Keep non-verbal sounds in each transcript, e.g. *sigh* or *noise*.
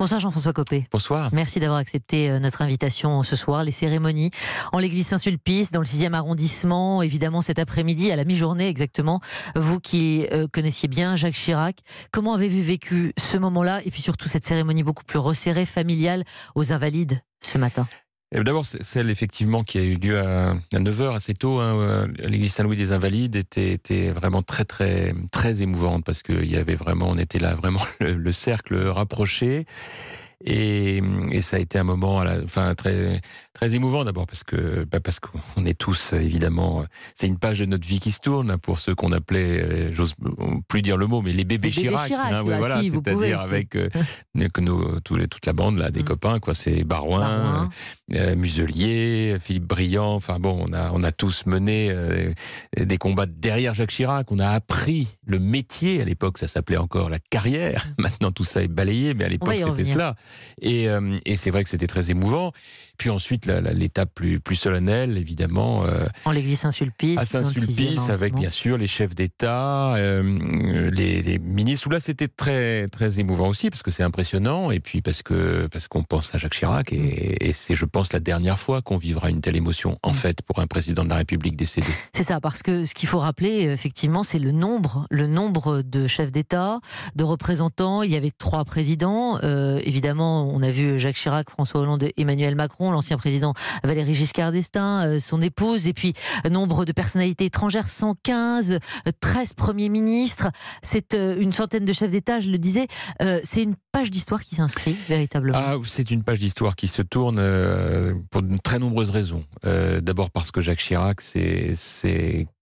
Bonsoir Jean-François Copé. Bonsoir. Merci d'avoir accepté euh, notre invitation euh, ce soir. Les cérémonies en l'église Saint-Sulpice, dans le 6e arrondissement, évidemment cet après-midi, à la mi-journée exactement. Vous qui euh, connaissiez bien Jacques Chirac, comment avez-vous vécu ce moment-là et puis surtout cette cérémonie beaucoup plus resserrée, familiale, aux Invalides ce matin D'abord, celle effectivement qui a eu lieu à, 9h assez tôt, à hein, euh, l'église Saint-Louis des Invalides, était, était, vraiment très très très émouvante parce qu'il y avait vraiment, on était là vraiment *laughs* le cercle rapproché. Et, ça a été un moment enfin, très, très émouvant d'abord parce que bah, parce qu'on est tous évidemment c'est une page de notre vie qui se tourne hein, pour ceux qu'on appelait euh, j'ose plus dire le mot mais les bébés, Chirac, voilà, c'est-à-dire avec toute la bande là des mm. copains quoi c'est Barouin, euh, Muselier Philippe Briand enfin bon on a on a tous mené euh, des combats derrière Jacques Chirac on a appris le métier à l'époque ça s'appelait encore la carrière *laughs* maintenant tout ça est balayé mais à l'époque c'était cela euh, et, c'est vrai que c'était très émouvant. Puis ensuite, l'étape plus, plus solennelle, évidemment. Euh, en l'église Saint-Sulpice. À Saint-Sulpice, avec bien sûr les chefs d'État, euh, les, ministres. Où là, c'était très, très émouvant aussi, parce que c'est impressionnant, et puis parce qu'on parce qu'on pense à Jacques Chirac, et, c'est, je pense, la dernière fois qu'on vivra une telle émotion, en mm. fait, pour un président de la République décédé. C'est ça, parce que ce qu'il faut rappeler, effectivement, c'est le nombre, le nombre de chefs d'État, de représentants. Il y avait trois présidents. Euh, évidemment, on a vu Jacques Chirac, François Hollande, Emmanuel Macron l'ancien président Valéry Giscard d'Estaing, euh, son épouse, et puis euh, nombre de personnalités étrangères, 115, 13 euh, premiers ministres. C'est une centaine de chefs d'État, je le disais. C'est une page d'histoire qui s'inscrit véritablement. Ah, c'est une page d'histoire qui se tourne pour de très nombreuses raisons. D'abord parce que Jacques Chirac, c'est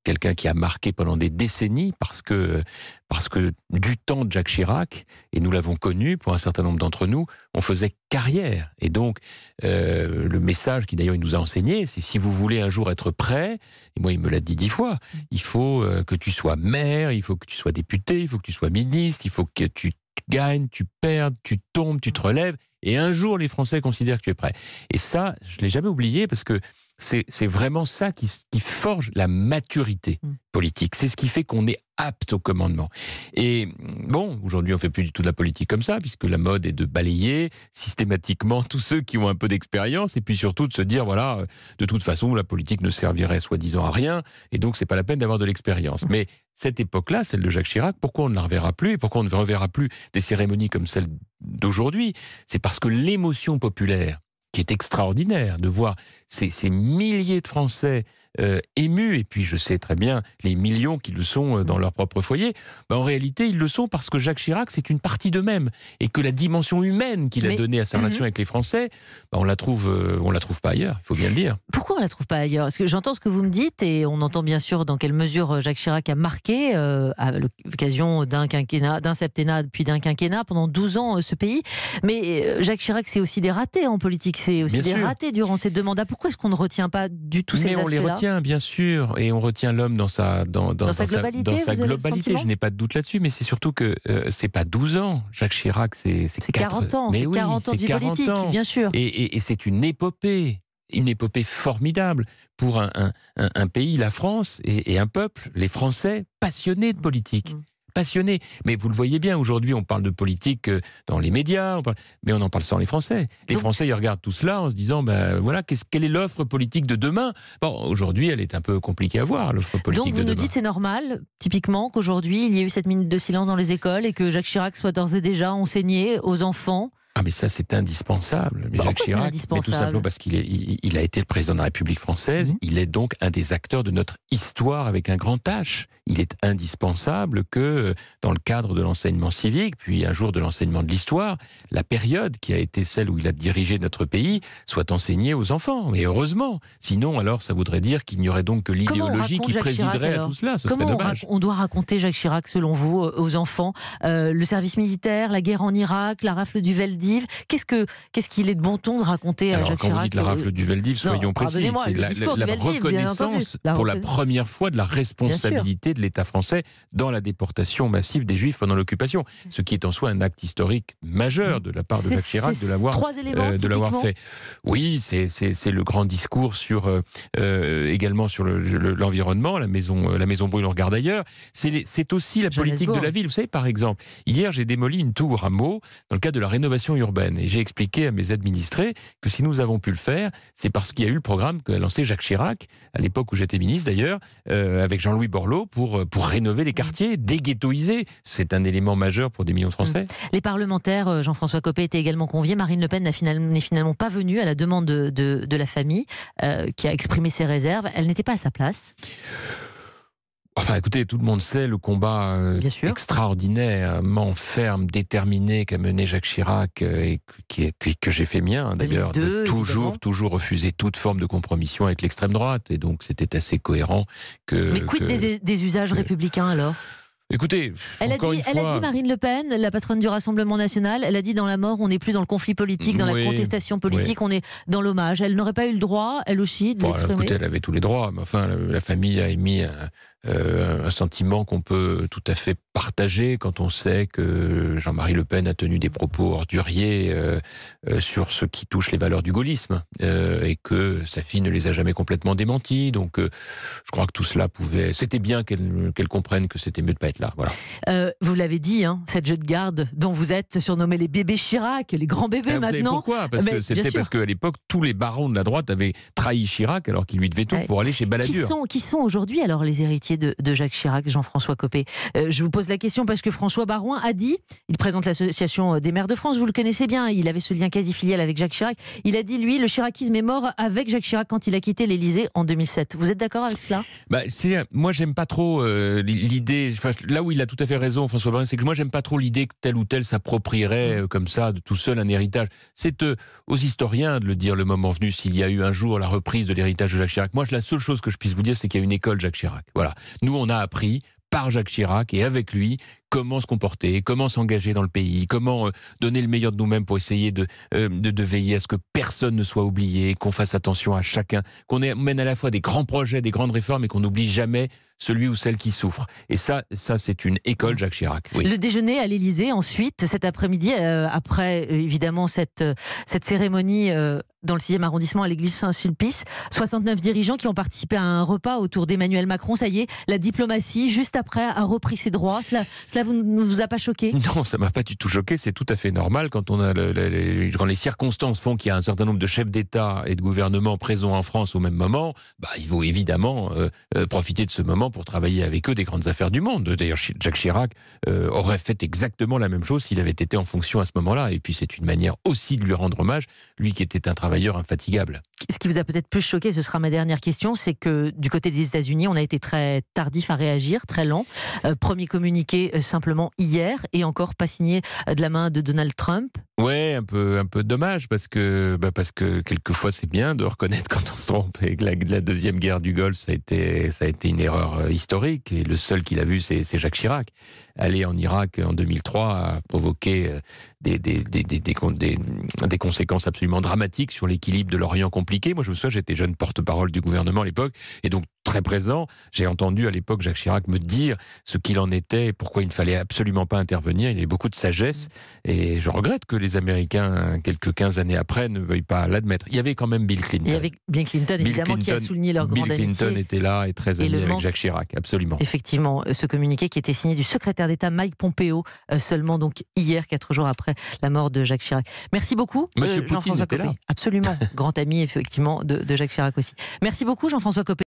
quelqu'un qui a marqué pendant des décennies parce que, parce que du temps de Jacques Chirac, et nous l'avons connu pour un certain nombre d'entre nous, on faisait carrière. Et donc, euh, le message qui d'ailleurs il nous a enseigné, c'est si vous voulez un jour être prêt, et moi il me l'a dit dix fois, il faut euh, que tu sois maire, il faut que tu sois député, il faut que tu sois ministre, il faut que tu gagnes, tu perdes, tu tombes, tu te relèves, et un jour les Français considèrent que tu es prêt. Et ça, je ne l'ai jamais oublié parce que c'est vraiment ça qui, forge la maturité mm. politique. C'est ce qui fait qu'on est apte au commandement. Et bon, aujourd'hui, on fait plus du tout de la politique comme ça, puisque la mode est de balayer systématiquement tous ceux qui ont un peu d'expérience, et puis surtout de se dire, voilà, de toute façon, la politique ne servirait soi-disant à rien, et donc ce n'est pas la peine d'avoir de l'expérience. Mais cette époque-là, celle de Jacques Chirac, pourquoi on ne la reverra plus et pourquoi on ne reverra plus des cérémonies comme celle d'aujourd'hui C'est parce que l'émotion populaire qui est extraordinaire de voir ces, ces milliers de Français euh, émus, et puis je sais très bien les millions qui le sont euh, dans leur propre foyer, ben, en réalité, ils le sont parce que Jacques Chirac, c'est une partie d'eux-mêmes, et que la dimension humaine qu'il a donnée à sa mhm. relation avec les Français, ben, on la trouve, euh, on la trouve pas ailleurs, il faut bien le dire. Pourquoi on la trouve pas ailleurs Parce que j'entends ce que vous me dites, et on entend bien sûr dans quelle mesure Jacques Chirac a marqué, à l'occasion d'un quinquennat, d'un septennat, puis d'un quinquennat, pendant 12 ans, ce pays. Mais Jacques Chirac, c'est aussi des ratés en politique, c'est aussi des ratés durant ces deux mandats. Pourquoi est-ce qu'on ne retient pas du tout Mais ces aspects-là bien sûr, et on retient l'homme dans sa, dans, sa globalité. je n'ai pas de doute là-dessus, mais c'est surtout que euh, c'est pas 12 ans, Jacques Chirac, c'est 40 ans, c'est 40 ans de politique, bien sûr. Et, c'est une épopée, une épopée formidable pour un, pays, la France, et, un peuple, les Français, passionnés de mm. politique. Mm passionné. Mais vous le voyez bien, aujourd'hui, on parle de politique euh, dans les médias, mais on en parle sans les Français. Les Français, ils regardent tout cela en se disant, ben voilà, quelle est l'offre politique de demain Bon, aujourd'hui, elle est un peu compliquée à voir, l'offre politique de demain. Donc, vous nous dites, c'est normal, typiquement, qu'aujourd'hui, il y ait eu cette minute de silence dans les écoles et que Jacques Chirac soit d'ores et déjà enseigné aux enfants ah mais ça c'est indispensable. Mais bah, Jacques Chirac, tout simplement parce qu'il il, a été le président de la République française, mmh. il est donc un des acteurs de notre histoire avec un grand H. Il est indispensable que dans le cadre de l'enseignement civique, puis un jour de l'enseignement de l'histoire, la période qui a été celle où il a dirigé notre pays soit enseignée aux enfants. Et heureusement, sinon alors ça voudrait dire qu'il n'y aurait donc que l'idéologie qui présiderait à tout cela. On, on, doit raconter Jacques Chirac selon vous euh, aux enfants euh, le service militaire, la guerre en Irak, la rafle du Qu'est-ce que qu'est-ce qu'il est de bon ton de raconter à Jacques quand Chirac vous dites la rafle du euh, soyons précis, c'est la, reconnaissance pour la première fois de la responsabilité de l'État français dans la déportation massive des Juifs pendant l'occupation, ce qui est en soi un acte historique majeur de la part de Jacques Chirac de l'avoir euh, fait. Oui, c'est c'est le grand discours sur euh, également sur l'environnement, la maison la maison brûle on regarde ailleurs. C'est aussi la politique de la ville. Vous savez par exemple, hier j'ai démoli une tour à Meaux dans le cadre de la rénovation urbaine. Et j'ai expliqué à mes administrés que si nous avons pu le faire, c'est parce qu'il y a eu le programme qu'a lancé Jacques Chirac, à l'époque où j'étais ministre d'ailleurs, euh, avec Jean-Louis Borloo, pour, euh, pour rénover les quartiers, déghettoiser. C'est un élément majeur pour des millions de Français. Mm. Les parlementaires, euh, Jean-François Copé était également convié. Marine Le Pen n'est finalement pas venue à la demande de, de, la famille, qui a exprimé ses réserves. Elle n'était pas à sa place. Enfin, écoutez, tout le monde sait le combat euh, extraordinairement ferme, déterminé qu'a mené Jacques Chirac euh, et que j'ai fait mien hein, d'ailleurs, de toujours, toujours refuser toute forme de compromission avec l'extrême droite. Et donc, c'était assez cohérent que. Mais quid des, usages républicains alors Écoutez, elle a, dit, elle a dit Marine Le Pen, la patronne du Rassemblement national, elle a dit dans la mort, on n'est plus dans le conflit politique, dans la contestation politique, on est dans l'hommage. Elle n'aurait pas eu le droit, elle aussi, de Écoutez, elle avait tous les droits, mais enfin, la, famille a émis euh, un sentiment qu'on peut tout à fait partager quand on sait que Jean-Marie Le Pen a tenu des propos orduriers euh, euh, sur ce qui touche les valeurs du gaullisme et que sa fille ne les a jamais complètement démentis, Donc je crois que tout cela pouvait... C'était bien qu'elle comprenne que c'était mieux de ne pas être là. Voilà. vous l'avez dit, hein, cette jeu de garde dont vous êtes surnommé les bébés Chirac, les grands bébés ah, maintenant. pourquoi Parce que c'était parce qu'à l'époque, tous les barons de la droite avaient trahi Chirac alors qu'il lui devait tout pour aller chez Balladur. Qui sont, qui sont aujourd'hui alors les héritiers de, Jacques Chirac, Jean-François Copé. Euh, je vous pose la question parce que François Baroin a dit, il présente l'association euh, des maires de France, vous le connaissez bien, il avait ce lien quasi filial avec Jacques Chirac. Il a dit, lui, le chiracisme est mort avec Jacques Chirac quand il a quitté l'Élysée en 2007. Vous êtes d'accord avec cela bah, Moi, j'aime pas trop euh, l'idée, là où il a tout à fait raison, François Baroin, c'est que moi, j'aime pas trop l'idée que tel ou tel s'approprierait comme ça, de tout seul, un héritage. C'est aux historiens de le dire le moment venu s'il y a eu un jour la reprise de l'héritage de Jacques Chirac. Moi, la seule chose que je puisse vous dire, c'est qu'il y a une école Jacques Chirac. Voilà. Nous, on a appris par Jacques Chirac et avec lui comment se comporter, comment s'engager dans le pays, comment euh, donner le meilleur de nous-mêmes pour essayer euh, de, veiller à ce que personne ne soit oublié, qu'on fasse attention à chacun, qu'on mène à la fois des grands projets, des grandes réformes et qu'on n'oublie jamais celui ou celle qui souffre. Et ça, ça c'est une école, Jacques Chirac. Le déjeuner à l'Élysée, ensuite, cet après-midi, euh, après évidemment cette, cette cérémonie dans le 6e arrondissement à l'église Saint-Sulpice, 69 dirigeants qui ont participé à un repas autour d'Emmanuel Macron. Ça y est, la diplomatie, juste après, a repris ses droits ne vous a pas choqué Non, ça m'a pas du tout choqué. C'est tout à fait normal quand on a les, circonstances font qu'il y a un certain nombre de chefs d'État et de gouvernement présents en France au même moment. Bah, il vaut évidemment euh, euh, profiter de ce moment pour travailler avec eux des grandes affaires du monde. D'ailleurs, Jacques Chirac euh, aurait fait exactement la même chose s'il avait été en fonction à ce moment-là. Et puis, c'est une manière aussi de lui rendre hommage, lui qui était un travailleur infatigable ce qui vous a peut-être plus choqué, ce sera ma dernière question, c'est que du côté des États-Unis, on a été très tardif à réagir, très lent. Euh, premier communiqué euh, simplement hier et encore pas signé euh, de la main de Donald Trump. Ouais, un peu, un peu dommage parce que, bah, parce que quelquefois c'est bien de reconnaître quand on se trompe et la, deuxième guerre du Golfe ça a été, ça a été une erreur historique et le seul qui l'a vu c'est Jacques Chirac. Aller en Irak en 2003 a provoqué des, des, des, des conséquences absolument dramatiques sur l'équilibre de l'Orient compliqué. Moi, je me souviens, j'étais jeune porte-parole du gouvernement à l'époque, et donc très présent. J'ai entendu à l'époque Jacques Chirac me dire ce qu'il en était, pourquoi il ne fallait absolument pas intervenir. Il y avait beaucoup de sagesse, et je regrette que les Américains, quelques 15 années après, ne veuillent pas l'admettre. Il y avait quand même Bill Clinton. Il y avait Bill Clinton, évidemment, qui a souligné leur grande Bill Clinton était là et très ami avec Jacques Chirac, absolument. Effectivement, euh, ce communiqué qui était signé du secrétaire d'État Mike Pompeo, euh, seulement donc hier, quatre jours après la mort de Jacques Chirac. Merci beaucoup, euh, Jean-François Copé. Absolument, grand ami effectivement de Jacques Chirac aussi. Merci beaucoup, Jean-François Copé.